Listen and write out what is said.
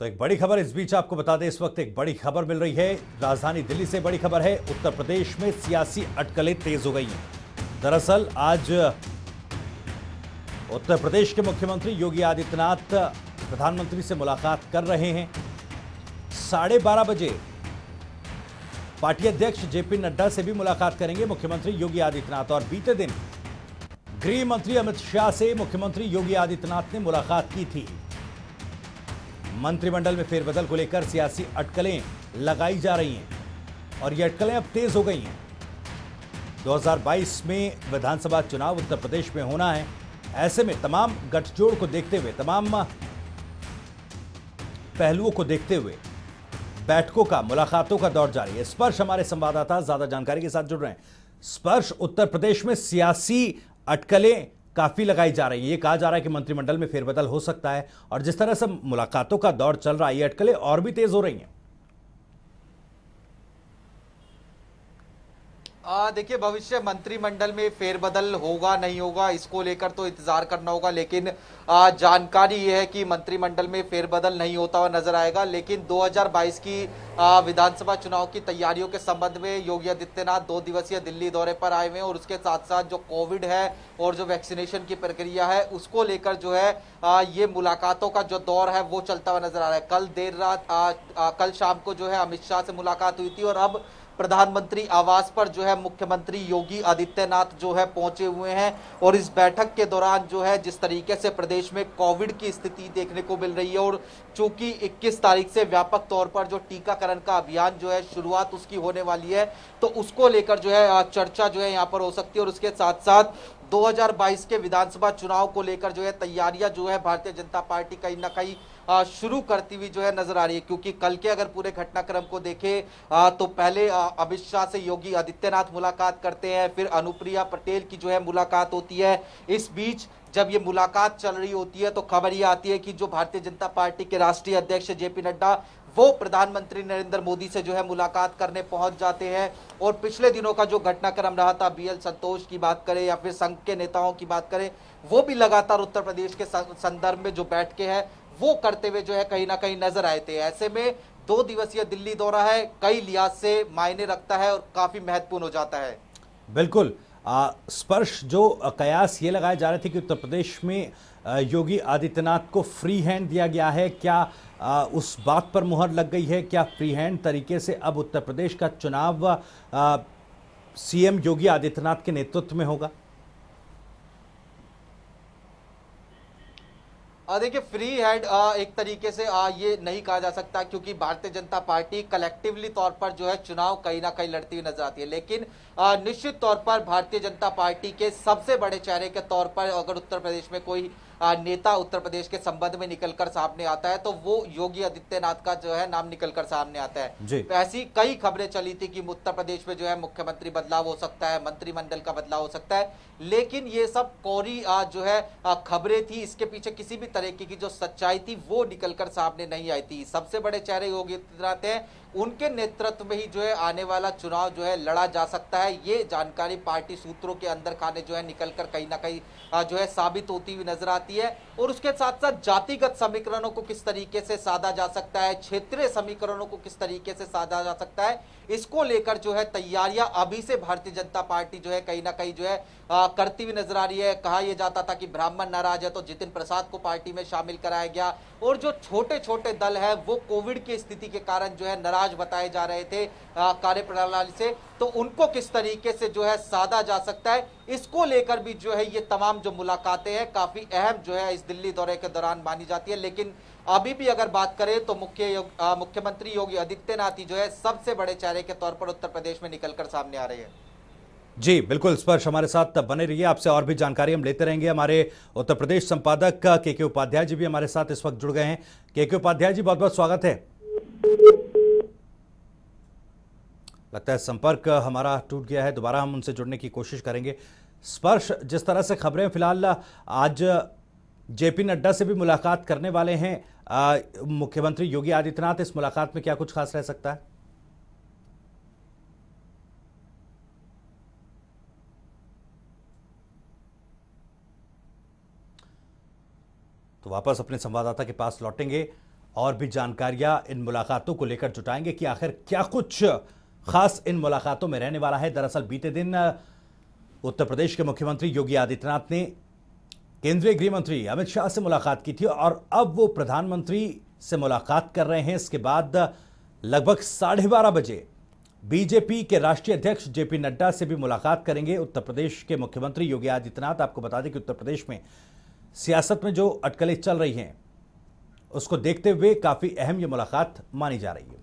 तो एक बड़ी खबर इस बीच आपको बता दें इस वक्त एक बड़ी खबर मिल रही है राजधानी दिल्ली से बड़ी खबर है उत्तर प्रदेश में सियासी अटकलें तेज हो गई हैं दरअसल आज उत्तर प्रदेश के मुख्यमंत्री योगी आदित्यनाथ प्रधानमंत्री से मुलाकात कर रहे हैं साढ़े बारह बजे पार्टी अध्यक्ष जेपी नड्डा से भी मुलाकात करेंगे मुख्यमंत्री योगी आदित्यनाथ और बीते दिन गृह मंत्री अमित शाह से मुख्यमंत्री योगी आदित्यनाथ ने मुलाकात की थी मंत्रिमंडल में फेरबदल को लेकर सियासी अटकलें लगाई जा रही हैं और ये अटकलें अब तेज हो गई हैं 2022 में विधानसभा चुनाव उत्तर प्रदेश में होना है ऐसे में तमाम गठजोड़ को देखते हुए तमाम पहलुओं को देखते हुए बैठकों का मुलाकातों का दौर जारी है स्पर्श हमारे संवाददाता ज्यादा जानकारी के साथ जुड़ रहे हैं स्पर्श उत्तर प्रदेश में सियासी अटकलें काफ़ी लगाई जा रही है ये कहा जा रहा है कि मंत्रिमंडल में फेरबदल हो सकता है और जिस तरह से मुलाकातों का दौर चल रहा है ये अटकलें और भी तेज़ हो रही हैं देखिए भविष्य मंत्रिमंडल में फेरबदल होगा नहीं होगा इसको लेकर तो इंतजार करना होगा लेकिन आ, जानकारी यह है कि मंत्रिमंडल में फेरबदल नहीं होता हुआ नजर आएगा लेकिन 2022 की विधानसभा चुनाव की तैयारियों के संबंध में योगी आदित्यनाथ दो दिवसीय दिल्ली दौरे पर आए हुए हैं और उसके साथ साथ जो कोविड है और जो वैक्सीनेशन की प्रक्रिया है उसको लेकर जो है ये मुलाकातों का जो दौर है वो चलता हुआ नजर आ रहा है कल देर रात कल शाम को जो है अमित शाह से मुलाकात हुई थी और अब प्रधानमंत्री आवास पर जो है मुख्यमंत्री योगी आदित्यनाथ जो है पहुंचे हुए हैं और इस बैठक के दौरान जो है जिस तरीके से प्रदेश में कोविड की स्थिति देखने को मिल रही है और चूंकि 21 तारीख से व्यापक तौर पर जो टीकाकरण टीकाकरण का अभियान जो है शुरुआत उसकी होने वाली है तो उसको लेकर जो है चर्चा जो है यहाँ पर हो सकती है और उसके साथ साथ 2022 के विधानसभा चुनाव को लेकर जो है तैयारियां जो है भारतीय जनता पार्टी कहीं ना कहीं शुरू करती हुई जो है नजर आ रही है क्योंकि कल के अगर पूरे घटनाक्रम को देखें तो पहले अमित शाह से योगी आदित्यनाथ मुलाकात करते हैं फिर अनुप्रिया पटेल की जो है मुलाकात होती है इस बीच जब ये मुलाकात चल रही होती है तो खबर ये आती है कि जो भारतीय जनता पार्टी के राष्ट्रीय अध्यक्ष जेपी नड्डा वो प्रधानमंत्री नरेंद्र मोदी से जो है मुलाकात करने पहुंच जाते हैं और पिछले दिनों का जो घटनाक्रम रहा था बीएल संतोष की बात करें या फिर संघ के नेताओं की बात करें वो भी लगातार उत्तर प्रदेश के संदर्भ में जो बैठ के है वो करते हुए जो है कहीं ना कहीं नजर आए थे ऐसे में दो दिवसीय दिल्ली दौरा है कई लिहाज से मायने रखता है और काफी महत्वपूर्ण हो जाता है बिल्कुल स्पर्श जो कयास ये लगाए जा रहे थे कि उत्तर प्रदेश में योगी आदित्यनाथ को फ्री हैंड दिया गया है क्या उस बात पर मुहर लग गई है क्या फ्री हैंड तरीके से अब उत्तर प्रदेश का चुनाव सीएम योगी आदित्यनाथ के नेतृत्व में होगा देखिए फ्री हैंड एक तरीके से आ, ये नहीं कहा जा सकता क्योंकि भारतीय जनता पार्टी कलेक्टिवली तौर पर जो है चुनाव कहीं ना कहीं लड़ती हुई नजर आती है लेकिन आ, निश्चित तौर पर भारतीय जनता पार्टी के सबसे बड़े चेहरे के तौर पर अगर उत्तर प्रदेश में कोई नेता उत्तर प्रदेश के संबंध में निकलकर सामने आता है तो वो योगी आदित्यनाथ का जो है नाम निकलकर सामने आता है तो ऐसी कई खबरें चली थी कि उत्तर प्रदेश में जो है मुख्यमंत्री बदलाव हो सकता है मंत्रिमंडल का बदलाव हो सकता है लेकिन ये सब कौरी जो है खबरें थी इसके पीछे किसी भी तरीके की जो सच्चाई थी वो निकलकर सामने नहीं आई थी सबसे बड़े चेहरे योगी आदित्यनाथ है उनके नेतृत्व में ही जो है आने वाला चुनाव जो है लड़ा जा सकता है ये जानकारी पार्टी सूत्रों के अंदर खाने जो है निकल कर कहीं ना कहीं जो है साबित होती हुई नजर आती है और उसके साथ साथ जातिगत समीकरणों को किस तरीके से साधा जा सकता है क्षेत्रीय समीकरणों को किस तरीके से साधा जा सकता है इसको लेकर जो है तैयारियां अभी से भारतीय जनता पार्टी जो है कहीं ना कहीं जो है आ, करती हुई नजर आ रही है कहा यह जाता था कि ब्राह्मण नाराज है तो जितिन प्रसाद को पार्टी में शामिल कराया गया और जो छोटे छोटे दल है वो कोविड की स्थिति के कारण जो है नाराज नाराज बताए जा रहे थे कार्य प्रणाली से तो उनको किस तरीके से जो है साधा जा सकता है इसको लेकर भी जो है ये तमाम जो मुलाकातें हैं काफ़ी अहम जो है इस दिल्ली दौरे के दौरान मानी जाती है लेकिन अभी भी अगर बात करें तो मुख्य योग, मुख्यमंत्री योगी आदित्यनाथ जो है सबसे बड़े चेहरे के तौर पर उत्तर प्रदेश में निकलकर सामने आ रहे हैं जी बिल्कुल स्पर्श हमारे साथ बने रहिए आपसे और भी जानकारी हम लेते रहेंगे हमारे उत्तर प्रदेश संपादक के के उपाध्याय जी भी हमारे साथ इस वक्त जुड़ गए हैं के के उपाध्याय जी बहुत बहुत स्वागत है लगता है संपर्क हमारा टूट गया है दोबारा हम उनसे जुड़ने की कोशिश करेंगे स्पर्श जिस तरह से खबरें फिलहाल आज जेपी नड्डा से भी मुलाकात करने वाले हैं मुख्यमंत्री योगी आदित्यनाथ इस मुलाकात में क्या कुछ खास रह सकता है तो वापस अपने संवाददाता के पास लौटेंगे और भी जानकारियां इन मुलाकातों को लेकर जुटाएंगे कि आखिर क्या कुछ खास इन मुलाकातों में रहने वाला है दरअसल बीते दिन उत्तर प्रदेश के मुख्यमंत्री योगी आदित्यनाथ ने केंद्रीय गृह मंत्री अमित शाह से मुलाकात की थी और अब वो प्रधानमंत्री से मुलाकात कर रहे हैं इसके बाद लगभग साढ़े बारह बजे बीजेपी के राष्ट्रीय अध्यक्ष जेपी नड्डा से भी मुलाकात करेंगे उत्तर प्रदेश के मुख्यमंत्री योगी आदित्यनाथ आपको बता दें कि उत्तर प्रदेश में सियासत में जो अटकलें चल रही हैं उसको देखते हुए काफी अहम ये मुलाकात मानी जा रही है